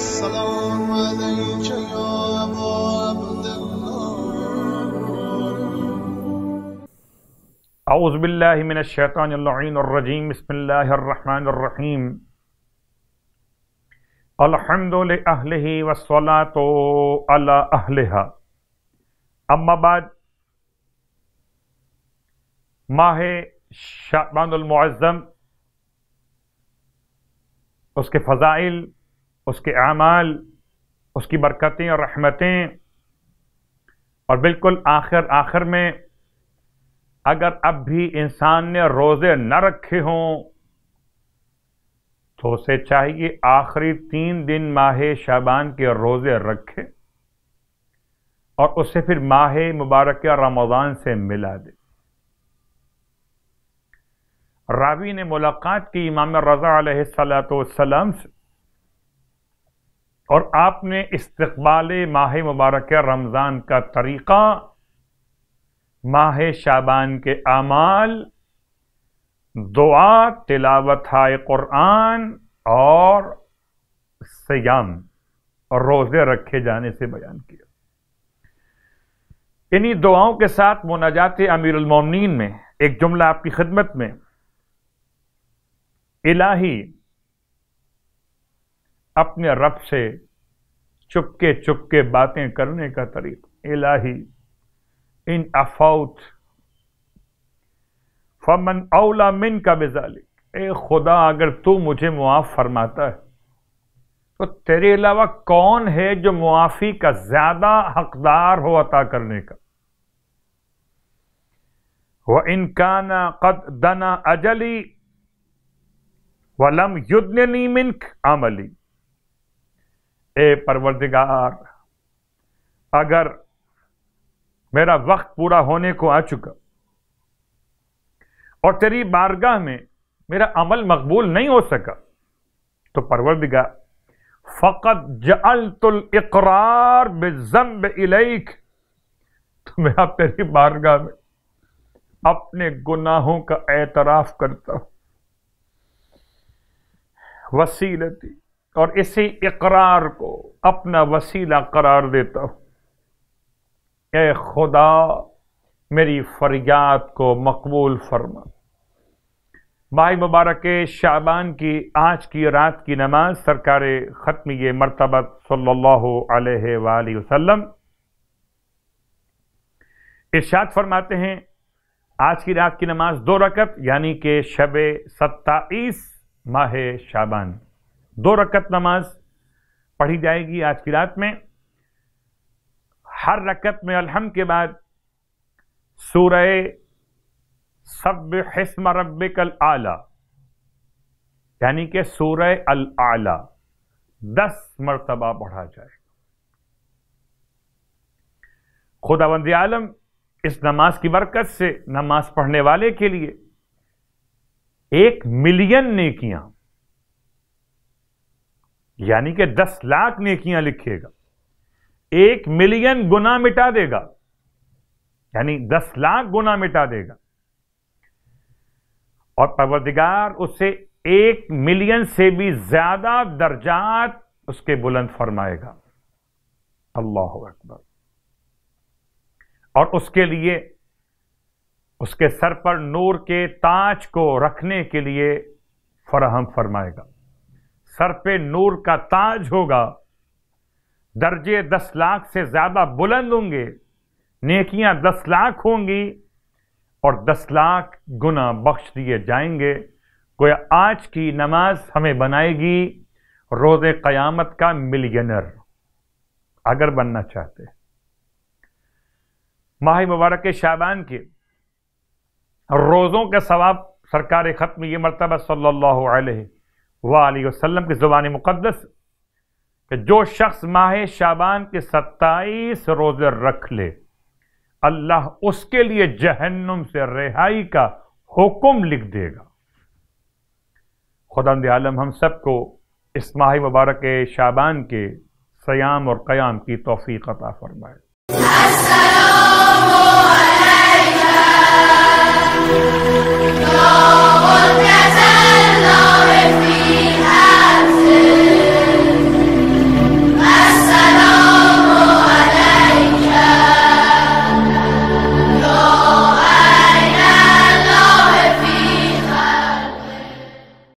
السلام عليك يا أبا عبد الله أعوذ بالله من الشيطان اللعين الرجيم بسم الله الرحمن الرحيم الحمد لأهله والصلاة على أهلها أما بعد ماه شعبان المعظم اس کے فضائل उसके अमाल उसकी बरकतें और रहमतें और बिल्कुल आखिर आखिर में अगर अब भी इंसान ने रोज़े न रखे हों तो उसे चाहिए आखिरी तीन दिन माहे शाबान के रोज़े रखे और उसे फिर माह मुबारक रमज़ान से मिला दे रावी ने मुलाकात की इमाम रज़ा सलाम से और आपने इस्तबाल माह मुबारक रमज़ान का तरीक़ा माह शाबान के आमाल दुआ तिलावत क़ुरान और सयाम और रोज़े रखे जाने से बयान किया इन्हीं दुआओं के साथ मुनाजात उलमिन में एक जुमला आपकी खिदमत में इलाही अपने रब से चुपके चुपके बातें करने का तरीका इलाही इन अफाउत फमन औला मिन का बेजालिक ए खुदा अगर तू मुझे मुआफ़ फरमाता है तो तेरे अलावा कौन है जो मुआफ़ी का ज़्यादा हकदार हो अता करने का व इनकाना कद दना अजली वलम युद्ध नीमिन अमली ए परवरदिगार अगर मेरा वक्त पूरा होने को आ चुका और तेरी बारगाह में मेरा अमल मकबूल नहीं हो सका तो परवरदिगार फ़कत तुल इकरार बेजम्ब इलेक तो मैं आप तेरी बारगाह में अपने गुनाहों का एतराफ़ करता हूं वसीलती और इसी इकरार को अपना वसीला करार देता हूँ ए खुदा मेरी फरियाद को मकबूल फरमा भाई मुबारक शाबान की आज की रात की नमाज सरकार ख़त्म ये मरतबत सल्लल्लाहु अलैहि वसल्लम इर्शाद फरमाते हैं आज की रात की नमाज दो रकत यानी कि शब सत्ताईस माह शाबान दो रकत नमाज पढ़ी जाएगी आज की रात में हर रकत में अलहम के बाद सूरह सब हिस्म रब कल आला यानी कि सूरह अल आला दस मरतबा पढ़ा जाए खुदाबंद आलम इस नमाज की बरकत से नमाज पढ़ने वाले के लिए एक मिलियन नेकियां यानी कि दस लाख नेकियां लिखेगा एक मिलियन गुना मिटा देगा यानी दस लाख गुना मिटा देगा और परवरदिगार उसे एक मिलियन से भी ज्यादा दर्जात उसके बुलंद फरमाएगा अल्लाह अकबर और उसके लिए उसके सर पर नूर के ताज को रखने के लिए फराहम फरमाएगा सर पे नूर का ताज होगा दर्जे दस लाख से ज़्यादा बुलंद होंगे नेकियां दस लाख होंगी और दस लाख गुना बख्श दिए जाएंगे कोई आज की नमाज हमें बनाएगी रोज़ क़यामत का मिलियनर अगर बनना चाहते माह मुबारक शाबान के रोज़ों के सवाब सरकार ख़त्म ये मरतबा सल्लल्लाहु अलैहि वसलम की ज़ुबान मुक़दस कि जो शख्स माह शाबान के सत्ताईस रोज़े रख ले अल्लाह उसके लिए जहन्नुम से रिहाई का हुक्म लिख देगा खुदा आलम हम सबको इस माह मुबारक शाबान के सयाम और क़याम की तोफ़ी अता फरमाए